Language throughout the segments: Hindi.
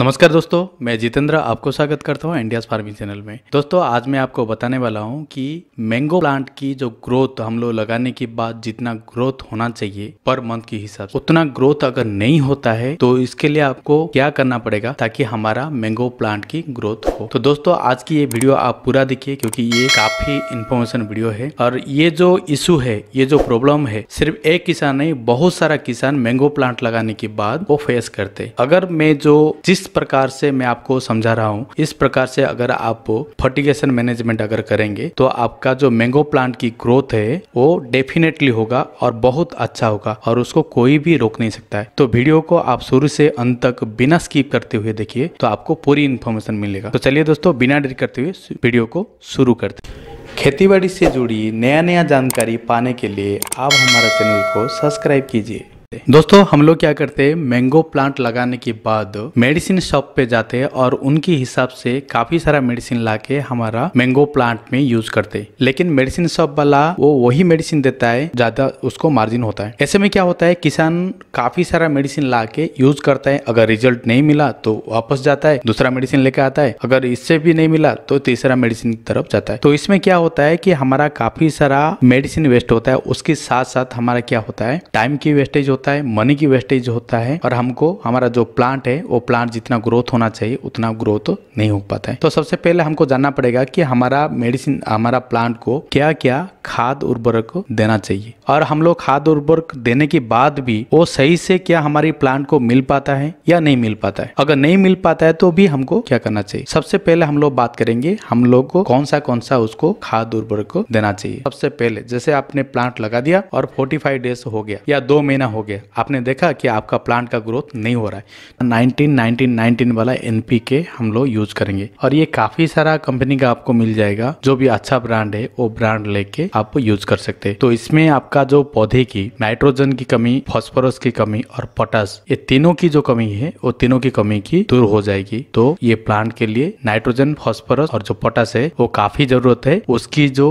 नमस्कार दोस्तों मैं जितेंद्र आपको स्वागत करता हूँ इंडियाज फार्मिंग चैनल में दोस्तों आज मैं आपको बताने वाला हूँ कि मैंगो प्लांट की जो ग्रोथ हम लोग लगाने के बाद जितना ग्रोथ होना चाहिए पर मंथ के हिसाब से उतना ग्रोथ अगर नहीं होता है तो इसके लिए आपको क्या करना पड़ेगा ताकि हमारा मैंगो प्लांट की ग्रोथ हो तो दोस्तों आज की ये वीडियो आप पूरा देखिए क्योंकि ये काफी इन्फॉर्मेशन वीडियो है और ये जो इशू है ये जो प्रॉब्लम है सिर्फ एक किसान नहीं बहुत सारा किसान मैंगो प्लांट लगाने के बाद वो फेस करते अगर मैं जो जिस प्रकार से मैं आपको समझा रहा हूँ इस प्रकार से अगर आप फर्टिगेशन मैनेजमेंट अगर करेंगे तो आपका जो मैंगो प्लांट की ग्रोथ है वो डेफिनेटली होगा और बहुत अच्छा होगा और उसको कोई भी रोक नहीं सकता है तो वीडियो को आप शुरू से अंत तक बिना स्कीप करते हुए देखिए तो आपको पूरी इन्फॉर्मेशन मिलेगा तो चलिए दोस्तों बिना देर करते हुए वीडियो को शुरू करते खेती खेतीबाड़ी से जुड़ी नया नया जानकारी पाने के लिए आप हमारा चैनल को सब्सक्राइब कीजिए देते दोस्तों हम लोग क्या करते हैं मैंगो प्लांट लगाने के बाद मेडिसिन शॉप पे जाते हैं और उनके हिसाब से काफी सारा मेडिसिन ला के हमारा मैंगो प्लांट में यूज करते लेकिन मेडिसिन शॉप वाला वो वही मेडिसिन देता है ज्यादा उसको मार्जिन होता है ऐसे में क्या होता है किसान काफी सारा मेडिसिन ला के यूज करता है अगर रिजल्ट नहीं मिला तो वापस जाता है दूसरा मेडिसिन लेकर आता है अगर इससे भी नहीं मिला तो तीसरा मेडिसिन की तरफ जाता है तो इसमें क्या होता है कि हमारा काफी सारा मेडिसिन वेस्ट होता है उसके साथ साथ हमारा क्या होता है टाइम की वेस्टेज होता होता है मनी की वेस्टेज होता है और हमको हमारा जो प्लांट है वो प्लांट जितना ग्रोथ होना चाहिए उतना ग्रोथ नहीं हो पाता है तो सबसे पहले हमको जानना पड़ेगा कि हमारा मेडिसिन हमारा प्लांट को क्या क्या खाद उर्वरक देना चाहिए और हम लोग खाद उर्वरक देने के बाद भी वो सही से क्या हमारी प्लांट को मिल पाता है या नहीं मिल पाता है अगर नहीं मिल पाता है तो भी हमको क्या करना चाहिए सबसे पहले हम लोग बात करेंगे हम लोग को कौन सा कौन सा उसको खाद उर्वरक देना चाहिए सबसे पहले जैसे आपने प्लांट लगा दिया और फोर्टी फाइव डेज हो गया या दो महीना हो करोगे आपने देखा कि आपका प्लांट का ग्रोथ नहीं हो रहा है नाइनटीन नाइनटीन नाइनटीन वाला एनपी के हम लोग यूज करेंगे और ये काफी सारा कंपनी का आपको मिल जाएगा जो भी अच्छा ब्रांड है वो ब्रांड लेके आप यूज कर सकते हैं तो इसमें आपका जो पौधे की नाइट्रोजन की कमी फॉस्फोरस की कमी और पोटास ये तीनों की जो कमी है वो तीनों की कमी की दूर हो जाएगी तो ये प्लांट के लिए नाइट्रोजन फॉस्फोरस और जो पोटास है वो काफी जरूरत है उसकी जो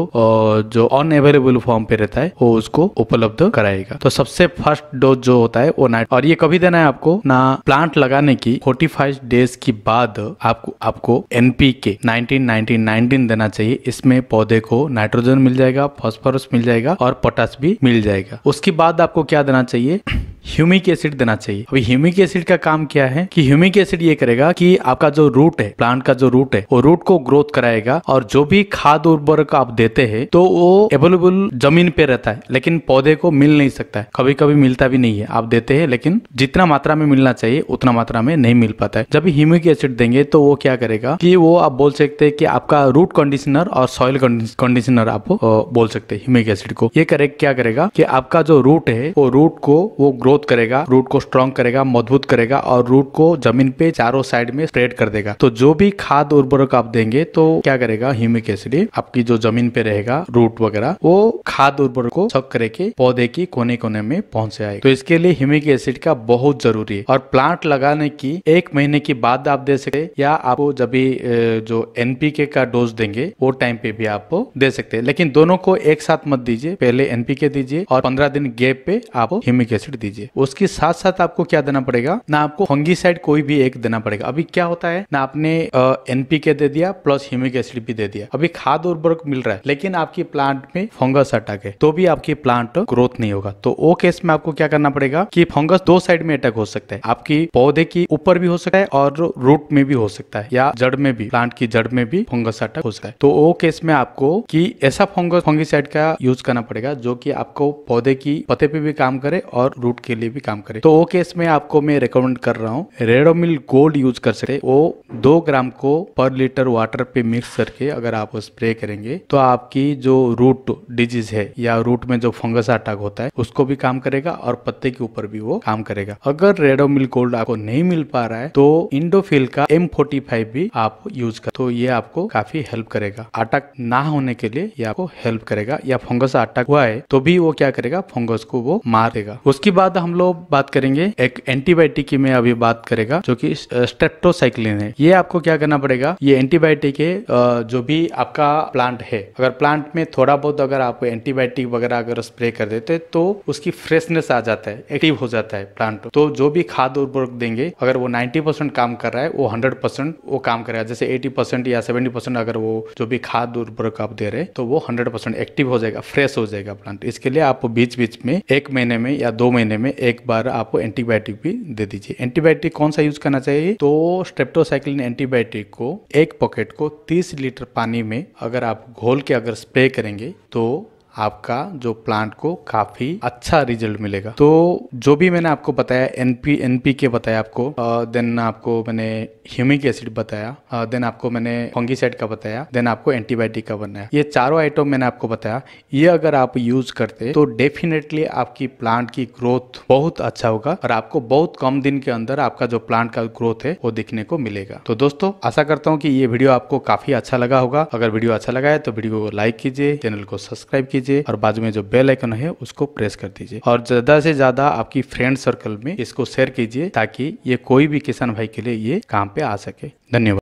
जो अनअवेलेबल फॉर्म पे रहता है वो उसको उपलब्ध कराएगा तो सबसे फर्स्ट डोज जो होता है वो नाइट और ये कभी देना है आपको ना प्लांट लगाने की फोर्टी फाइव डेज के बाद आपको आपको एनपी के नाइनटीन नाइनटीन नाइनटीन देना चाहिए इसमें पौधे को नाइट्रोजन मिल जाएगा फॉस्फोरस मिल जाएगा और पोटास भी मिल जाएगा उसके बाद आपको क्या देना चाहिए ह्यूमिक एसिड देना चाहिए अभी ह्यूमिक एसिड का काम क्या है कि ह्यूमिक एसिड ये करेगा कि आपका जो रूट है प्लांट का जो रूट है वो रूट को ग्रोथ कराएगा और जो भी खाद उर्वरक आप देते हैं तो वो अवेलेबल जमीन पे रहता है लेकिन पौधे को मिल नहीं सकता है कभी कभी मिलता भी नहीं है आप देते हैं लेकिन जितना मात्रा में मिलना चाहिए उतना मात्रा में नहीं मिल पाता है जब ह्यूमिक एसिड देंगे तो वो क्या करेगा कि वो आप बोल सकते हैं कि आपका रूट कंडीशनर और सॉइल कंडीशनर आप बोल सकते हैं ह्यूमिक एसिड को ये करे क्या करेगा कि आपका जो रूट है वो रूट को वो ग्रोथ ग्रोथ करेगा रूट को स्ट्रॉन्ग करेगा मजबूत करेगा और रूट को जमीन पे चारों साइड में स्प्रेड कर देगा तो जो भी खाद उर्वरक आप देंगे तो क्या करेगा ह्यूमिक एसिड आपकी जो जमीन पे रहेगा रूट वगैरह वो खाद उर्वरक को सक करके पौधे की कोने कोने में पहुंच जाएगा तो इसके लिए ह्यूमिक एसिड का बहुत जरूरी है और प्लांट लगाने की एक महीने के बाद आप दे सकते या आपको जब भी जो एनपीके का डोज देंगे वो टाइम पे भी आप दे सकते हैं लेकिन दोनों को एक साथ मत दीजिए पहले एनपीके दीजिए और पंद्रह दिन गैप पे आप ह्यूमिक एसिड दीजिए उसके साथ साथ आपको क्या देना पड़ेगा ना आपको फंगीसाइड कोई भी एक देना पड़ेगा अभी क्या होता है ना आपने एनपीके दे दिया प्लस ह्यूमिक एसिड भी दे दिया अभी खाद उर्वरक मिल रहा है लेकिन आपकी प्लांट में फंगस अटैक है तो भी आपकी प्लांट ग्रोथ नहीं होगा तो वो केस में आपको क्या करना पड़ेगा कि फंगस दो साइड में अटैक हो सकता है आपकी पौधे की ऊपर भी हो सकता है और रूट में भी हो सकता है या जड़ में भी प्लांट की जड़ में भी फंगस अटैक हो सकता है तो वो केस में आपको कि ऐसा फंगस फंगिसाइड का यूज करना पड़ेगा जो कि आपको पौधे की पते पे भी काम करे और रूट के लिए भी काम करे तो वो केस में आपको मैं रिकमेंड कर रहा हूँ रेडोमिल गोल्ड यूज कर सकते वो दो ग्राम को पर लीटर वाटर पे मिक्स करके अगर आप स्प्रे करेंगे तो आपकी जो रूट डिजीज है या रूट में जो फंगस अटैक होता है उसको भी काम करेगा और पत्ते के ऊपर भी वो काम करेगा अगर रेडोमिल गोल्ड आपको नहीं मिल पा रहा है तो इंडोफिल का एम भी आप यूज कर तो ये आपको काफी हेल्प करेगा अटक ना होने के लिए ये आपको हेल्प करेगा या फंगस अटक हुआ है तो भी वो क्या करेगा फंगस को वो मारेगा उसके बाद हम हम लोग बात करेंगे एक एंटीबायोटिक की मैं अभी बात करेगा जो कि स्ट्रेप्टोसाइक्लिन है ये आपको क्या करना पड़ेगा ये एंटीबायोटिक है जो भी आपका प्लांट है अगर प्लांट में थोड़ा बहुत अगर आप एंटीबायोटिक वगैरह अगर स्प्रे कर देते तो उसकी फ्रेशनेस आ जाता है एक्टिव हो जाता है प्लांट तो जो भी खाद उर्वरक देंगे अगर वो नाइन्टी परसेंट काम कर रहा है वो हंड्रेड परसेंट वो काम करेगा जैसे एटी परसेंट या सेवेंटी परसेंट अगर वो जो भी खाद उर्वरक आप दे रहे तो वो हंड्रेड परसेंट एक्टिव हो जाएगा फ्रेश हो जाएगा प्लांट इसके लिए आप बीच बीच में एक महीने में या दो महीने में में एक बार आप एंटीबायोटिक भी दे दीजिए एंटीबायोटिक कौन सा यूज करना चाहिए तो स्ट्रेप्टोसाइक्लिन एंटीबायोटिक को एक पॉकेट को 30 लीटर पानी में अगर आप घोल के अगर स्प्रे करेंगे तो आपका जो प्लांट को काफी अच्छा रिजल्ट मिलेगा तो जो भी मैंने आपको बताया एनपी एनपी के बताया आपको देन आपको मैंने ह्यूमिक एसिड बताया देन आपको मैंने फंगीसाइड का बताया देन आपको एंटीबायोटिक का बनाया ये चारों आइटम मैंने आपको बताया ये अगर आप यूज करते तो डेफिनेटली आपकी प्लांट की ग्रोथ बहुत अच्छा होगा और आपको बहुत कम दिन के अंदर आपका जो प्लांट का ग्रोथ है वो देखने को मिलेगा तो दोस्तों आशा करता हूँ कि ये वीडियो आपको काफी अच्छा लगा होगा अगर वीडियो अच्छा लगा है तो वीडियो को लाइक कीजिए चैनल को सब्सक्राइब कीजिए दीजिए और बाजू में जो बेल आइकन है उसको प्रेस कर दीजिए और ज्यादा से ज्यादा आपकी फ्रेंड सर्कल में इसको शेयर कीजिए ताकि ये कोई भी किसान भाई के लिए ये काम पे आ सके धन्यवाद